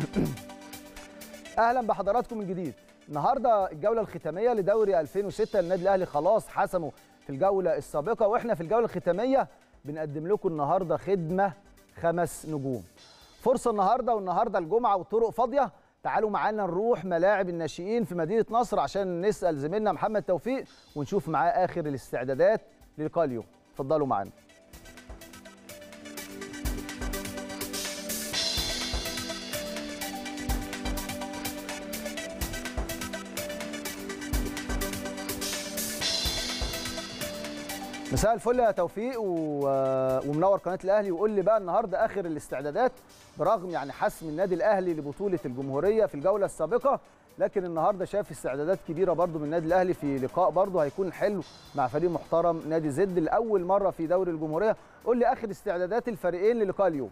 اهلا بحضراتكم من جديد النهارده الجوله الختاميه لدوري 2006 النادي الاهلي خلاص حسمه في الجوله السابقه واحنا في الجوله الختاميه بنقدم لكم النهارده خدمه خمس نجوم فرصه النهارده والنهارده الجمعه والطرق فاضيه تعالوا معانا نروح ملاعب الناشئين في مدينه نصر عشان نسال زميلنا محمد توفيق ونشوف معاه اخر الاستعدادات للقاء اليوم اتفضلوا معانا مساء الفل يا توفيق و... ومنور قناه الاهلي وقول لي بقى النهارده اخر الاستعدادات برغم يعني حسم النادي الاهلي لبطوله الجمهوريه في الجوله السابقه لكن النهارده شايف استعدادات كبيره برضو من النادي الاهلي في لقاء برضو هيكون حلو مع فريق محترم نادي زد لاول مره في دوري الجمهوريه قول لي اخر استعدادات الفريقين للقاء اليوم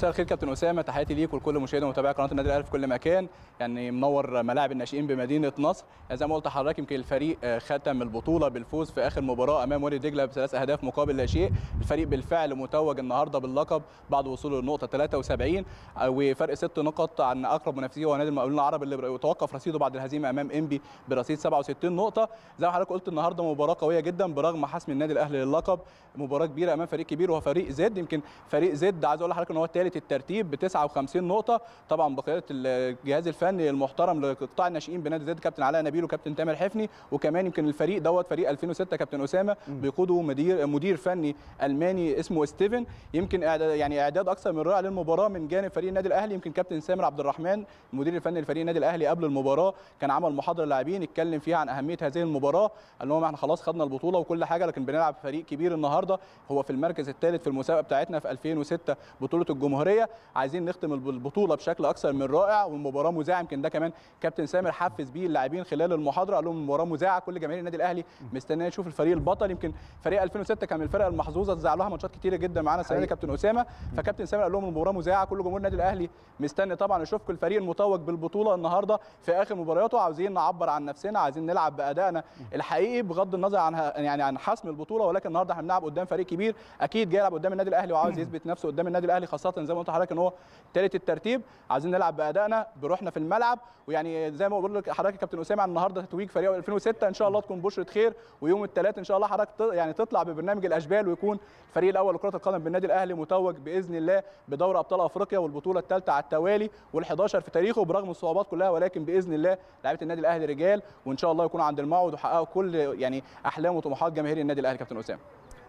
مساء الخير كابتن اسامه تحياتي ليك ولكل مشاهدي ومتابعي قناه النادي الاهلي في كل مكان يعني منور ملاعب الناشئين بمدينه نصر زي ما قلت لحضرتك يمكن الفريق آه، ختم البطوله بالفوز في اخر مباراه امام وادي دجله بثلاث اهداف مقابل لا شيء الفريق بالفعل متوج النهارده باللقب بعد وصوله للنقطه 73 وفرق ست نقط عن اقرب منافسيه هو نادي المقاولين العرب اللي توقف رصيده بعد الهزيمه امام انبي برصيد 67 نقطه زي ما حضرتك قلت النهارده مباراه قويه جدا برغم حسم النادي الاهلي للقب مباراه كبيره امام فريق كبير وهو فريق زد يمكن فريق زد عايز اقول لحضرتك ان هو اداره الترتيب ب 59 نقطه طبعا بقياده الجهاز الفني المحترم لقطاع الناشئين بنادي زد كابتن علاء نبيل وكابتن تامر حفني وكمان يمكن الفريق دوت فريق 2006 كابتن اسامه بيقوده مدير مدير فني الماني اسمه ستيفن يمكن يعني اعداد اكثر من رائع للمباراه من جانب فريق النادي الاهلي يمكن كابتن سامر عبد الرحمن المدير الفني لفريق النادي الاهلي قبل المباراه كان عمل محاضره للاعبين اتكلم فيها عن اهميه هذه المباراه قال لهم احنا خلاص خدنا البطوله وكل حاجه لكن بنلعب فريق كبير النهارده هو في المركز الثالث في المسابقه بتاعتنا في 2006 بطوله الجمهوريه الجمهوريه عايزين نختم البطوله بشكل اكثر من رائع والمباراه مذاعه يمكن ده كمان كابتن سامر حفز بيه اللاعبين خلال المحاضره قال لهم المباراه مذاعه كل جماهير النادي الاهلي مستنيه نشوف الفريق البطل يمكن فريق 2006 كان من الفرق المحظوظه اتذاع لها ماتشات كتيره جدا معانا السنه كابتن اسامه فكابتن سامر قال لهم المباراه مذاعه كل جمهور النادي الاهلي مستني طبعا كل الفريق المتوج بالبطوله النهارده في اخر مبارياته عاوزين نعبر عن نفسنا عايزين نلعب بادائنا الحقيقي بغض النظر عن يعني عن حسم البطوله ولكن النهارده احنا بنلعب قدام فريق كبير اكيد جاي يلعب قدام النادي الاهلي وعاوز يثبت نفسه قدام النادي الاهلي خاصه زي ما قلت لحضرتك ان هو ثالث الترتيب عايزين نلعب بادائنا بروحنا في الملعب ويعني زي ما بقول لك حضرتك يا كابتن اسامه النهارده تتويج فريق 2006 ان شاء الله تكون بشره خير ويوم الثلاث ان شاء الله حضرتك يعني تطلع ببرنامج الاشبال ويكون الفريق الاول لكره القدم بالنادي الاهلي متوج باذن الله بدوري ابطال افريقيا والبطوله الثالثه على التوالي وال11 في تاريخه برغم الصعوبات كلها ولكن باذن الله لعيبه النادي الاهلي رجال وان شاء الله يكونوا عند الموعد وحققوا كل يعني احلام وطموحات جماهير النادي الاهلي كابتن اسامه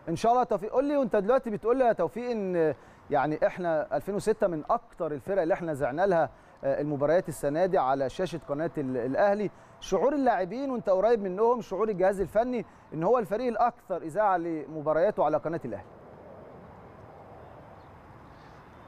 ان شاء الله توفيق قول لي وانت دلوقتي بتقول لي يا توفيق ان يعني احنا 2006 من اكتر الفرق اللي احنا زعنا لها آه، المباريات السنه دي على شاشه قناه الاهلي شعور اللاعبين وانت قريب منهم شعور الجهاز الفني ان هو الفريق الاكثر اذاعه لمبارياته على قناه الاهلي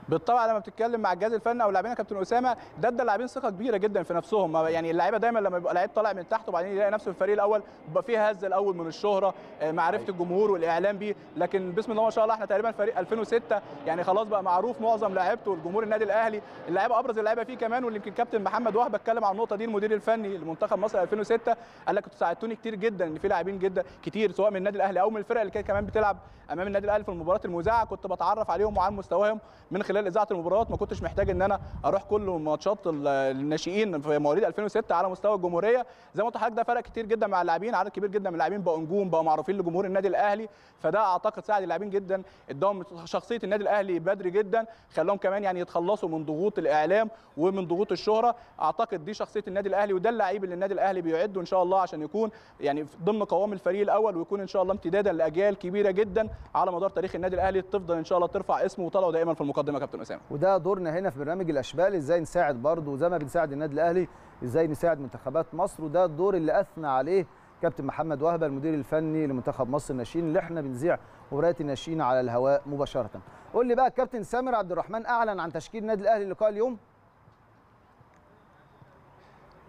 بالطبع لما بتتكلم مع الجهاز الفني او اللاعبين يا كابتن اسامه ده ادى اللاعبين ثقه كبيره جدا في نفسهم يعني اللعيبه دايما لما بيبقى لعيب طالع من تحت وبعدين يلاقي نفسه في الفريق الاول بيبقى فيه هزه الاول من الشهره آه، معرفه أيوة. الجمهور والاعلام بيه لكن بسم الله ما شاء الله احنا تقريبا فريق 2006 يعني خلاص بقى معروف معظم لعيبته والجمهور النادي الاهلي اللعيبه ابرز اللعيبه فيه كمان واللي يمكن كابتن محمد وهبه اتكلم عن النقطه دي المدير الفني لمنتخب مصر 2006 قال لك انتوا ساعدتوني كتير جدا ان في لاعبين جدا كتير سواء من النادي الاهلي او من الفرق اللي كانت كمان بتلعب امام النادي الاهلي في المباريات المذاعه كنت بتعرف عليهم وعن مستواهم من خلال خلال اذاعه المباريات ما كنتش محتاج ان انا اروح كل ماتشات الناشئين في مواليد 2006 على مستوى الجمهوريه زي ما قلت لحضرتك ده فرق كتير جدا مع اللاعبين عدد كبير جدا من اللاعبين بقوا نجوم بقوا معروفين لجمهور النادي الاهلي فده اعتقد ساعد اللاعبين جدا اداهم شخصيه النادي الاهلي بدري جدا خلاهم كمان يعني يتخلصوا من ضغوط الاعلام ومن ضغوط الشهره اعتقد دي شخصيه النادي الاهلي وده اللعيب اللي النادي الاهلي بيعده ان شاء الله عشان يكون يعني ضمن قوام الفريق الاول ويكون ان شاء الله امتدادا لاجيال كبيره جدا على مدار تاريخ النادي الاهلي تفضل ان شاء الله ترفع اسمه وطلعه دائما في المقدمه كابتن اسامه وده دورنا هنا في برنامج الاشبال ازاي نساعد برضه زي ما بنساعد النادي الاهلي ازاي نساعد منتخبات مصر وده الدور اللي اثنى عليه كابتن محمد وهبه المدير الفني لمنتخب مصر الناشئين اللي احنا بنذيع مباريات الناشئين على الهواء مباشره قول لي بقى الكابتن سامر عبد الرحمن اعلن عن تشكيل النادي الاهلي لقاء اليوم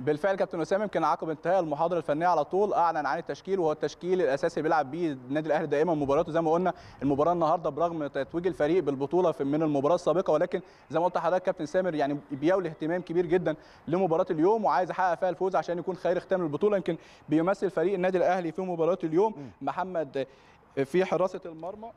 بالفعل كابتن اسامه يمكن عقب انتهاء المحاضره الفنيه على طول اعلن عن التشكيل وهو التشكيل الاساسي بيلعب بيه النادي الاهلي دائما مباراته زي ما قلنا المباراه النهارده برغم تتويج الفريق بالبطوله من المباراه السابقه ولكن زي ما قلت لحضرتك كابتن سامر يعني بيولي اهتمام كبير جدا لمباراه اليوم وعايز يحقق فيها الفوز عشان يكون خير ختام البطوله يمكن بيمثل فريق النادي الاهلي في مباراه اليوم محمد في حراسه المرمى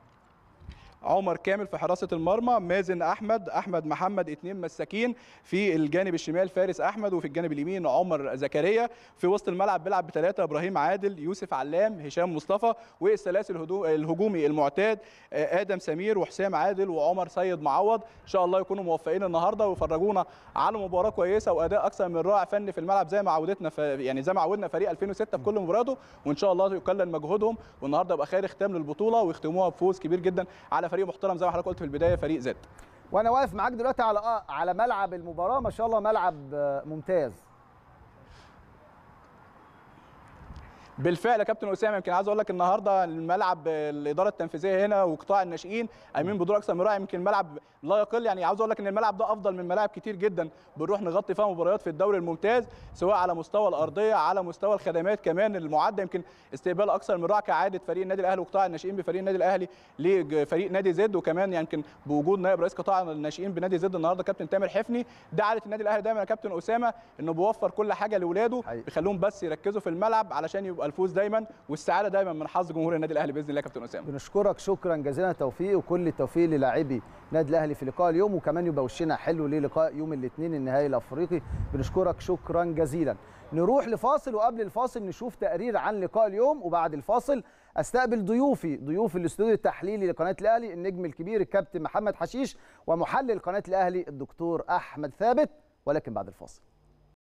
عمر كامل في حراسه المرمى مازن احمد احمد محمد اثنين مساكين في الجانب الشمال فارس احمد وفي الجانب اليمين عمر زكريا في وسط الملعب بيلعب بثلاثه ابراهيم عادل يوسف علام هشام مصطفى والسلاسل الهجومي المعتاد آه، ادم سمير وحسام عادل وعمر سيد معوض ان شاء الله يكونوا موفقين النهارده ويفرجونا على مباراه كويسه واداء اكثر من رائع فني في الملعب زي ما عودتنا يعني زي ما عودنا فريق 2006 في كل مباراته وان شاء الله يكلل مجهودهم والنهارده يبقى خير ختام للبطوله ويختموها بفوز كبير جدا على فريق محترم زي ما حضرتك قلت في البدايه فريق زد وانا واقف معاك دلوقتي على آه، على ملعب المباراه ما شاء الله ملعب آه، ممتاز بالفعل يا كابتن اسامه يمكن عايز اقول لك النهارده الملعب الاداره التنفيذيه هنا وقطاع الناشئين قايمين بدور اكثر من رائع يمكن الملعب لا يقل يعني عاوز اقول لك ان الملعب ده افضل من ملاعب كتير جدا بنروح نغطي فيها مباريات في الدوري الممتاز سواء على مستوى الارضيه على مستوى الخدمات كمان المعده يمكن استقبال اكثر من رائع كعاده فريق النادي الاهلي وقطاع الناشئين بفريق النادي الاهلي لفريق نادي زد وكمان يمكن يعني بوجود نائب رئيس قطاع الناشئين بنادي زد النهارده كابتن تامر حفني ده عاده النادي الاهلي دايما يا كابتن اسامه انه بيوفر كل حاجه لاولاده بيخليهم بس يركزوا في الملعب علشان يبقى الفوز دايما والسعاده دايما من حظ جمهور النادي الاهلي باذن الله يا كابتن اسامه بنشكرك شكرا جزيلا توفيق وكل التوفيق للاعبي النادي الاهلي في لقاء اليوم وكمان يبقى وشنا حلو للقاء يوم الاثنين النهائي الافريقي بنشكرك شكرا جزيلا نروح لفاصل وقبل الفاصل نشوف تقرير عن لقاء اليوم وبعد الفاصل استقبل ضيوفي ضيوف الاستوديو التحليلي لقناه الاهلي النجم الكبير الكابتن محمد حشيش ومحلل قناه الاهلي الدكتور احمد ثابت ولكن بعد الفاصل